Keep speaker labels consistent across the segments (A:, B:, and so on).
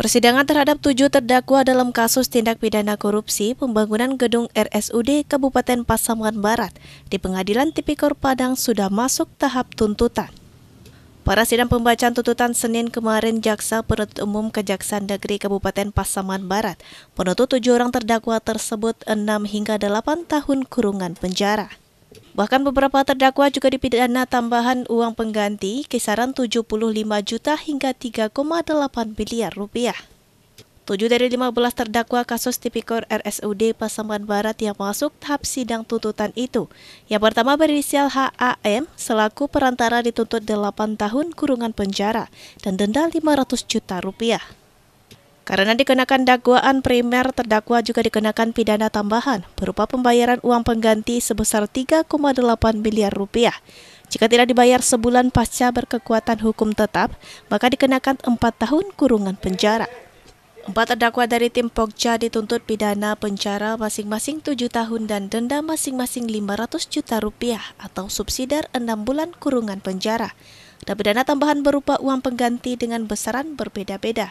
A: Persidangan terhadap tujuh terdakwa dalam kasus tindak pidana korupsi pembangunan gedung RSUD Kabupaten Pasaman Barat di Pengadilan Tipikor Padang sudah masuk tahap tuntutan. Para sidang pembacaan tuntutan Senin kemarin, Jaksa Penuntut Umum Kejaksaan Negeri Kabupaten Pasaman Barat menuntut tujuh orang terdakwa tersebut enam hingga delapan tahun kurungan penjara. Bahkan beberapa terdakwa juga dipidana tambahan uang pengganti kisaran 75 juta hingga 3,8 miliar rupiah. Tujuh dari 15 terdakwa kasus tipikor RSUD Pasaman Barat yang masuk tahap sidang tuntutan itu. Yang pertama berinisial HAM selaku perantara dituntut 8 tahun kurungan penjara dan denda 500 juta rupiah. Karena dikenakan dakwaan primer, terdakwa juga dikenakan pidana tambahan berupa pembayaran uang pengganti sebesar 3,8 miliar rupiah. Jika tidak dibayar sebulan pasca berkekuatan hukum tetap, maka dikenakan 4 tahun kurungan penjara. Empat terdakwa dari tim Pogja dituntut pidana penjara masing-masing 7 tahun dan denda masing-masing 500 juta rupiah atau subsidiar 6 bulan kurungan penjara. Dan pidana tambahan berupa uang pengganti dengan besaran berbeda-beda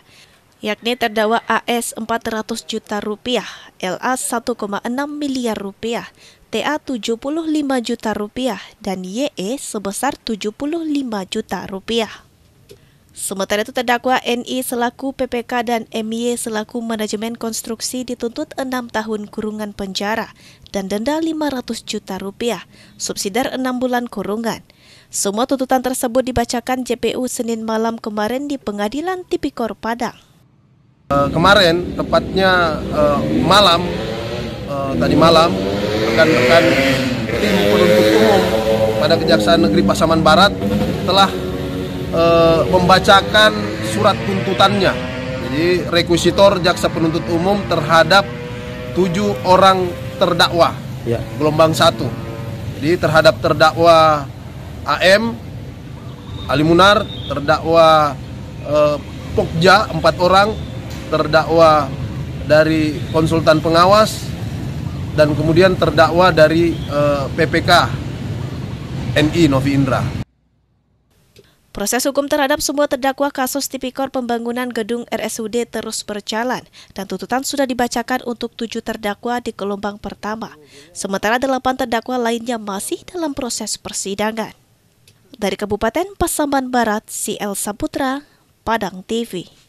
A: yakni terdakwa AS 400 juta rupiah, LA 1,6 miliar rupiah, TA 75 juta rupiah, dan YE sebesar 75 juta rupiah. Sementara itu terdakwa NI selaku PPK dan MY e selaku manajemen konstruksi dituntut 6 tahun kurungan penjara dan denda 500 juta rupiah, subsidiar 6 bulan kurungan. Semua tuntutan tersebut dibacakan JPU Senin malam kemarin di Pengadilan Tipikor Padang.
B: Eh, kemarin, tepatnya eh, malam, eh, tadi malam, rekan-rekan tim penuntut umum pada Kejaksaan Negeri Pasaman Barat telah membacakan surat tuntutannya. Jadi rekusitor jaksa penuntut umum terhadap tujuh orang terdakwa ya. gelombang satu. Jadi terhadap terdakwa AM, Ali Munar, terdakwa eh, Pokja empat orang, terdakwa dari konsultan pengawas dan kemudian terdakwa dari eh, PPK NI Novi Indra.
A: Proses hukum terhadap semua terdakwa kasus tipikor pembangunan gedung RSUD terus berjalan dan tuntutan sudah dibacakan untuk tujuh terdakwa di gelombang pertama, sementara delapan terdakwa lainnya masih dalam proses persidangan. Dari Kabupaten Pasaman Barat, CL Saputra, Padang TV.